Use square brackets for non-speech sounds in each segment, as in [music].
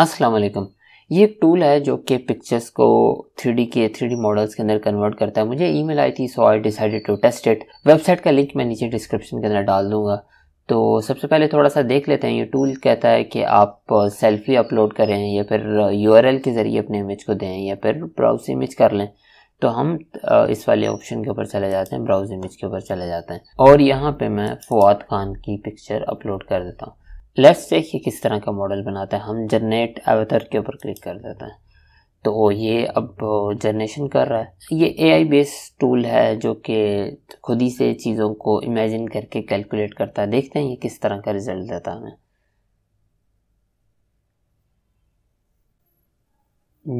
अस्सलाम वालेकुम ये एक टूल है जो कि पिक्चर्स को 3D के 3D मॉडल्स के अंदर कन्वर्ट करता है मुझे ईमेल आई थी so I decided to test it website का लिंक मैं नीचे डिस्क्रिप्शन के अंदर डाल दूंगा तो सबसे पहले थोड़ा सा देख लेते हैं ये टूल कहता है कि आप सेल्फी uh, अपलोड करें या फिर यू uh, के ज़रिए अपने इमेज को दें या फिर ब्राउज इमेज कर लें तो हम uh, इस वाले ऑप्शन के ऊपर चले जाते हैं ब्राउज इमेज के ऊपर चले जाते हैं और यहाँ पे मैं फवाद खान की पिक्चर अपलोड कर देता हूँ लेट्स देखिए किस तरह का मॉडल बनाता है हम जनरेट अवतर के ऊपर क्लिक कर देते हैं तो ये अब जनरेशन कर रहा है ये ए आई बेस्ड टूल है जो कि खुद ही से चीज़ों को इमेजिन करके कैलकुलेट करता है देखते हैं ये किस तरह का रिज़ल्ट देता है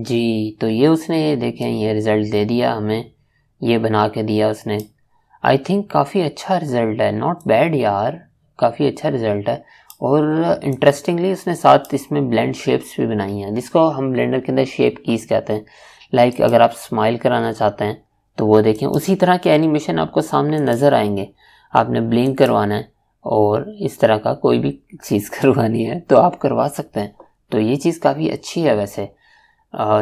जी तो ये उसने ये देखें ये रिज़ल्ट दे दिया हमें ये बना के दिया उसने आई थिंक काफ़ी अच्छा रिज़ल्ट है नॉट बैड यार काफ़ी अच्छा रिज़ल्ट है और इंटरेस्टिंगली इसने साथ इसमें ब्लेंड शेप्स भी बनाई हैं जिसको हम ब्लेंडर के अंदर शेप कीज कहते हैं लाइक अगर आप स्माइल कराना चाहते हैं तो वो देखें उसी तरह के एनिमेशन आपको सामने नज़र आएंगे आपने ब्लिंक करवाना है और इस तरह का कोई भी चीज़ [laughs] करवानी है तो आप करवा सकते हैं तो ये चीज़ काफ़ी अच्छी है वैसे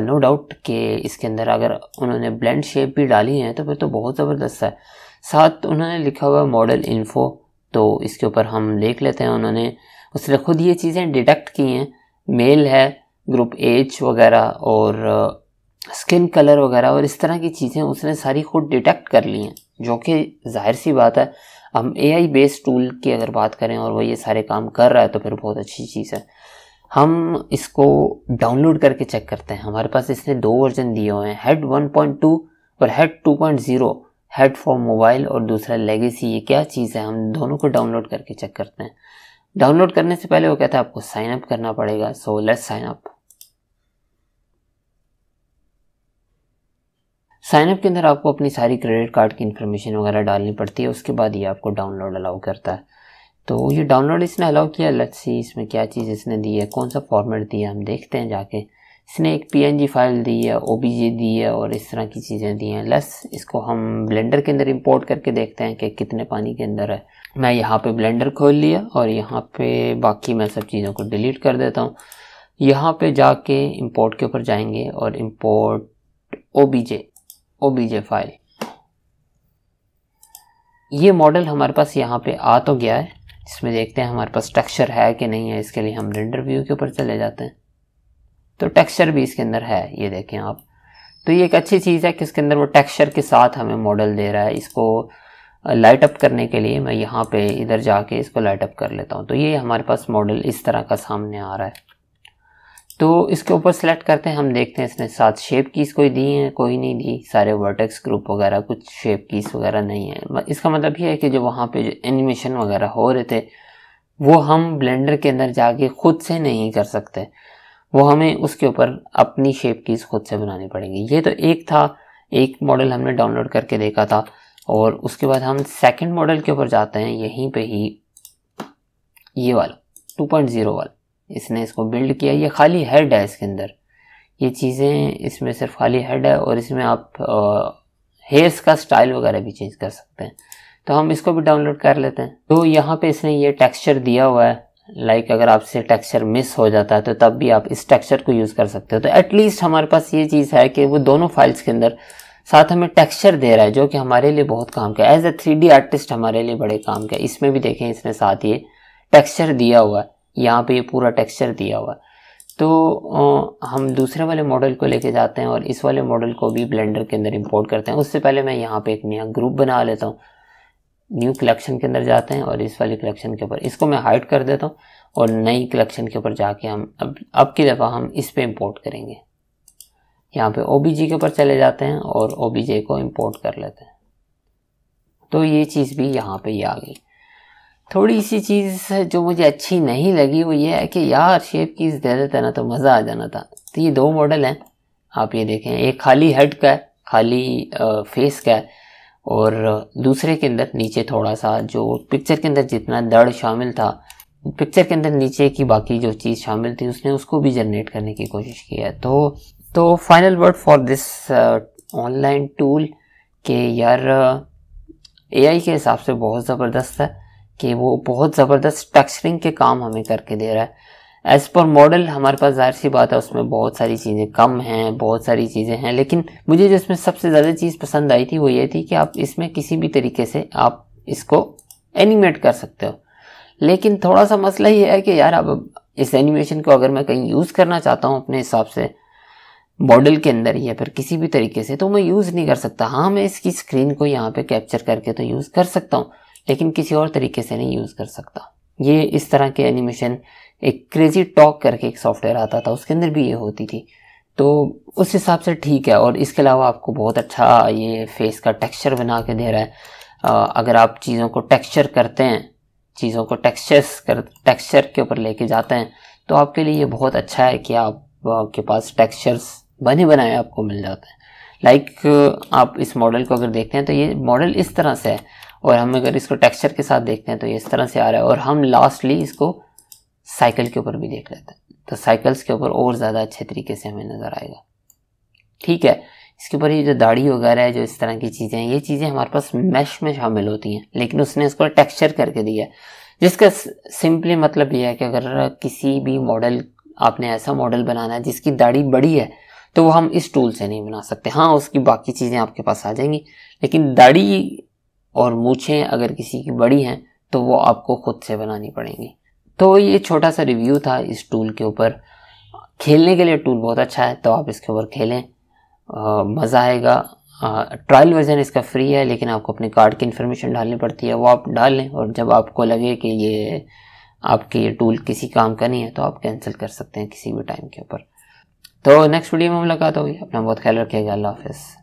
नो डाउट कि इसके अंदर अगर उन्होंने ब्लेंड शेप भी डाली है तो फिर तो बहुत ज़बरदस्त है साथ उन्होंने लिखा हुआ मॉडल इन्फो तो इसके ऊपर हम देख लेते हैं उन्होंने उसने खुद ये चीज़ें डिटेक्ट की हैं मेल है ग्रुप एज वगैरह और स्किन uh, कलर वगैरह और इस तरह की चीज़ें उसने सारी खुद डिटेक्ट कर ली हैं जो कि जाहिर सी बात है हम ए आई बेस्ड टूल की अगर बात करें और वो ये सारे काम कर रहा है तो फिर बहुत अच्छी चीज़ है हम इसको डाउनलोड करके चेक करते हैं हमारे पास इसने दो वर्जन दिए हुए हैं हेड टू और head two point zero head for mobile और दूसरा लेगेसी ये क्या चीज़ है हम दोनों को डाउनलोड करके चेक करते हैं डाउनलोड करने से पहले वो कहता है आपको साइन अप करना पड़ेगा so let's sign up sign up के अंदर आपको अपनी सारी क्रेडिट कार्ड की इन्फॉर्मेशन वगैरह डालनी पड़ती है उसके बाद ये आपको डाउनलोड अलाउ करता है तो ये डाउनलोड इसने अलाउ किया लेट्स सी इसमें क्या चीज़ इसने दी है कौन सा फॉर्मेट दिया हम देखते हैं जाके इसने एक पी फाइल दी है ओ दी है और इस तरह की चीज़ें दी हैं लस इसको हम ब्लेंडर के अंदर इंपोर्ट करके देखते हैं कि कितने पानी के अंदर है मैं यहाँ पे ब्लेंडर खोल लिया और यहाँ पे बाकी मैं सब चीज़ों को डिलीट कर देता हूँ यहाँ पे जाके इंपोर्ट के ऊपर जाएंगे और इंपोर्ट ओ बी फाइल ये मॉडल हमारे पास यहाँ पर आ तो गया है इसमें देखते हैं हमारे पास स्ट्रक्चर है कि नहीं है इसके लिए हम ब्लेंडर व्यू के ऊपर चले जाते हैं तो टेक्सचर भी इसके अंदर है ये देखें आप तो ये एक अच्छी चीज़ है कि इसके अंदर वो टेक्सचर के साथ हमें मॉडल दे रहा है इसको लाइट अप करने के लिए मैं यहाँ पे इधर जाके इसको लाइट अप कर लेता हूँ तो ये हमारे पास मॉडल इस तरह का सामने आ रहा है तो इसके ऊपर सेलेक्ट करते हैं हम देखते हैं इसने सात शेप कीस कोई दी हैं कोई नहीं दी सारे वर्टेक्स ग्रुप वगैरह कुछ शेप कीस वगैरह नहीं है इसका मतलब ये है कि जो वहाँ पे जो एनिमेशन वगैरह हो रहे थे वो हम ब्लेंडर के अंदर जाके खुद से नहीं कर सकते वो हमें उसके ऊपर अपनी शेप कीज़ खुद से बनानी पड़ेंगी ये तो एक था एक मॉडल हमने डाउनलोड करके देखा था और उसके बाद हम सेकंड मॉडल के ऊपर जाते हैं यहीं पे ही ये वाला 2.0 वाला इसने इसको बिल्ड किया ये खाली हेड है इसके अंदर ये चीज़ें इसमें सिर्फ खाली हेड है और इसमें आप हेयर्स का स्टाइल वगैरह भी चेंज कर सकते हैं तो हम इसको भी डाउनलोड कर लेते हैं तो यहाँ पे इसने ये टेक्सचर दिया हुआ है लाइक like अगर आपसे टेक्सचर मिस हो जाता है तो तब भी आप इस टेक्सचर को यूज़ कर सकते हो तो एटलीस्ट हमारे पास ये चीज़ है कि वो दोनों फाइल्स के अंदर साथ हमें टेक्सचर दे रहा है जो कि हमारे लिए बहुत काम का एज ए थ्री आर्टिस्ट हमारे लिए बड़े काम का इसमें भी देखें इसने साथ ये टेक्स्चर दिया हुआ है यहाँ पर ये पूरा टेक्स्चर दिया हुआ है तो हम दूसरे वाले मॉडल को लेके जाते हैं और इस वाले मॉडल को भी ब्लेंडर के अंदर इंपोर्ट करते हैं उससे पहले मैं यहाँ पे एक नया ग्रुप बना लेता हूँ न्यू कलेक्शन के अंदर जाते हैं और इस वाली कलेक्शन के ऊपर इसको मैं हाइड कर देता हूँ और नई कलेक्शन के ऊपर जाके हम अब अब की दफ़ा हम इस पर इम्पोर्ट करेंगे यहाँ पे ओ के ऊपर चले जाते हैं और ओ को इम्पोर्ट कर लेते हैं तो ये चीज़ भी यहाँ पे ये आ गई थोड़ी सी चीज़ जो मुझे अच्छी नहीं लगी वो ये है कि यार शेप कीज दे देते ना तो मज़ा आ जाना था तो ये दो मॉडल हैं आप ये देखें एक खाली हेड का है खाली फेस का है और दूसरे के अंदर नीचे थोड़ा सा जो पिक्चर के अंदर जितना दर्द शामिल था पिक्चर के अंदर नीचे की बाकी जो चीज़ शामिल थी उसने उसको भी जनरेट करने की कोशिश की है तो तो final word for this online tool के यार एआई uh, के हिसाब से बहुत ज़बरदस्त है कि वो बहुत ज़बरदस्त टेक्सचरिंग के काम हमें करके दे रहा है एज पर मॉडल हमारे पास जाहिर सी बात है उसमें बहुत सारी चीज़ें कम हैं बहुत सारी चीज़ें हैं लेकिन मुझे जो इसमें सबसे ज़्यादा चीज़ पसंद आई थी वो ये थी कि आप इसमें किसी भी तरीके से आप इसको एनिमेट कर सकते हो लेकिन थोड़ा सा मसला ये है कि यार अब इस एनिमेशन को अगर मैं कहीं यूज़ करना चाहता हूँ अपने हिसाब से मॉडल के अंदर या फिर किसी भी तरीके से तो मैं यूज़ नहीं कर सकता हाँ मैं इसकी स्क्रीन को यहाँ पे कैप्चर करके तो यूज़ कर सकता हूँ लेकिन किसी और तरीके से नहीं यूज़ कर सकता ये इस तरह के एनिमेशन एक क्रेज़ी टॉक करके एक सॉफ्टवेयर आता था उसके अंदर भी ये होती थी तो उस हिसाब से ठीक है और इसके अलावा आपको बहुत अच्छा ये फेस का टेक्सचर बना के दे रहा है आ, अगर आप चीज़ों को टेक्सचर करते हैं चीज़ों को टेक्सचर्स कर टेक्सचर के ऊपर लेके जाते हैं तो आपके लिए ये बहुत अच्छा है कि आप आपके पास टेक्सचर्स बने बनाए आपको मिल जाते हैं लाइक like, आप इस मॉडल को अगर देखते हैं तो ये मॉडल इस तरह से है और हम अगर इसको टेक्सचर के साथ देखते हैं तो ये इस तरह से आ रहा है और हम लास्टली इसको साइकिल के ऊपर भी देख लेते हैं तो साइकिल्स के ऊपर और ज़्यादा अच्छे तरीके से हमें नज़र आएगा ठीक है इसके ऊपर ये जो दाढ़ी वगैरह है जो इस तरह की चीज़ें हैं ये चीज़ें हमारे पास मैश में शामिल होती हैं लेकिन उसने इसको टेक्सचर करके दिया है जिसका सिंपली मतलब ये है कि अगर किसी भी मॉडल आपने ऐसा मॉडल बनाना है जिसकी दाढ़ी बड़ी है तो वो हम इस टूल से नहीं बना सकते हाँ उसकी बाकी चीज़ें आपके पास आ जाएंगी लेकिन दाढ़ी और मूछें अगर किसी की बड़ी हैं तो वो आपको खुद से बनानी पड़ेंगी तो ये छोटा सा रिव्यू था इस टूल के ऊपर खेलने के लिए टूल बहुत अच्छा है तो आप इसके ऊपर खेलें मज़ा आएगा ट्रायल वर्जन इसका फ्री है लेकिन आपको अपने कार्ड की इन्फॉर्मेशन डालनी पड़ती है वो आप डाल लें और जब आपको लगे कि ये आपके ये टूल किसी काम का नहीं है तो आप कैंसिल कर सकते हैं किसी भी टाइम के ऊपर तो नेक्स्ट वीडियो में मुलाकात होगी अपना बहुत ख्याल रखिएगा अल्लाह हाफिज़